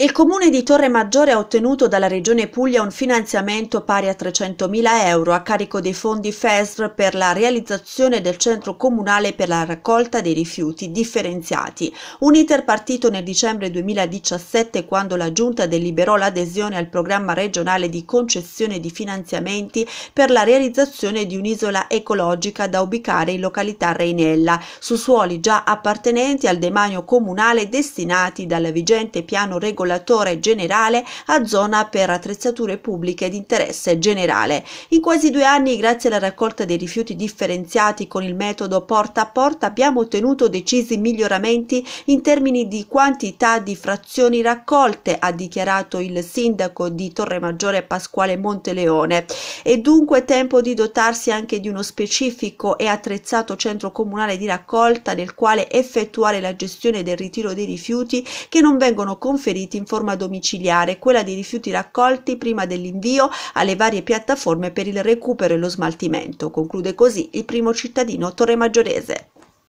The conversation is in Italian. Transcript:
Il comune di Torre Maggiore ha ottenuto dalla Regione Puglia un finanziamento pari a 300.000 euro a carico dei fondi FESR per la realizzazione del centro comunale per la raccolta dei rifiuti differenziati, un iter partito nel dicembre 2017 quando la Giunta deliberò l'adesione al programma regionale di concessione di finanziamenti per la realizzazione di un'isola ecologica da ubicare in località Reinella, su suoli già appartenenti al demanio comunale destinati dal vigente piano regolare regolatore generale a zona per attrezzature pubbliche di interesse generale. In quasi due anni, grazie alla raccolta dei rifiuti differenziati con il metodo porta a porta, abbiamo ottenuto decisi miglioramenti in termini di quantità di frazioni raccolte, ha dichiarato il sindaco di Torre Maggiore Pasquale Monteleone. È dunque tempo di dotarsi anche di uno specifico e attrezzato centro comunale di raccolta nel quale effettuare la gestione del ritiro dei rifiuti che non vengono conferiti in forma domiciliare quella dei rifiuti raccolti prima dell'invio alle varie piattaforme per il recupero e lo smaltimento. Conclude così il primo cittadino torremaggiorese.